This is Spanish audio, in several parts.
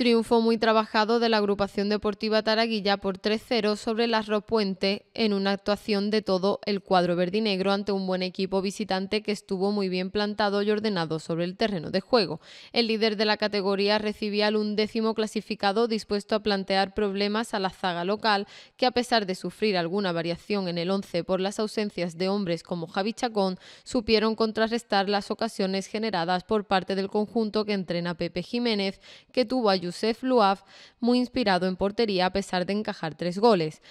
Triunfo muy trabajado de la agrupación deportiva Taraguilla por 3-0 sobre las puente en una actuación de todo el cuadro verdinegro ante un buen equipo visitante que estuvo muy bien plantado y ordenado sobre el terreno de juego. El líder de la categoría recibía al undécimo clasificado dispuesto a plantear problemas a la zaga local que a pesar de sufrir alguna variación en el once por las ausencias de hombres como Javi Chacón, supieron contrarrestar las ocasiones generadas por parte del conjunto que entrena Pepe Jiménez, que tuvo ayuda ...Joseph Luaf, muy inspirado en portería a pesar de encajar tres goles.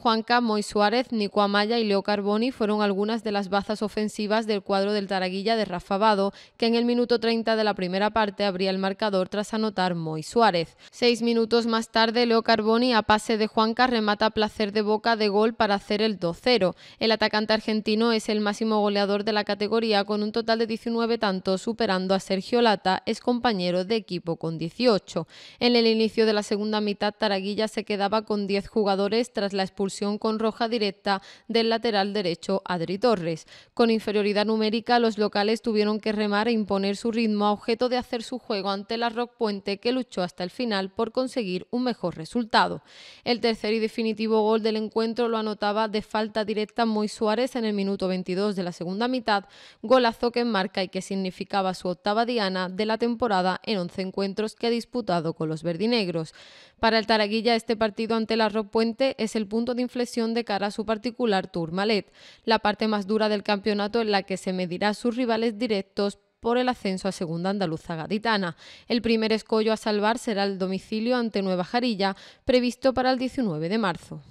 Juanca, Moy Suárez, Nico Amaya y Leo Carboni fueron algunas de las bazas ofensivas del cuadro del Taraguilla de Rafa Bado, que en el minuto 30 de la primera parte abría el marcador tras anotar Moy Suárez. Seis minutos más tarde, Leo Carboni a pase de Juanca remata placer de boca de gol para hacer el 2-0. El atacante argentino es el máximo goleador de la categoría con un total de 19 tantos, superando a Sergio Lata, ex compañero de equipo con 18. En el inicio de la segunda mitad, Taraguilla se quedaba con 10 jugadores tras la expulsión con roja directa del lateral derecho Adri Torres. Con inferioridad numérica, los locales tuvieron que remar e imponer su ritmo a objeto de hacer su juego ante la Rock Puente, que luchó hasta el final por conseguir un mejor resultado. El tercer y definitivo gol del encuentro lo anotaba de falta directa Moy Suárez en el minuto 22 de la segunda mitad, golazo que enmarca y que significaba su octava diana de la temporada en 11 encuentros que ha disputado con los verdinegros. Para el Taraguilla, este partido ante la Rock Puente es el punto de inflexión de cara a su particular Tourmalet, la parte más dura del campeonato en la que se medirá a sus rivales directos por el ascenso a Segunda Andaluza Gaditana. El primer escollo a salvar será el domicilio ante Nueva Jarilla, previsto para el 19 de marzo.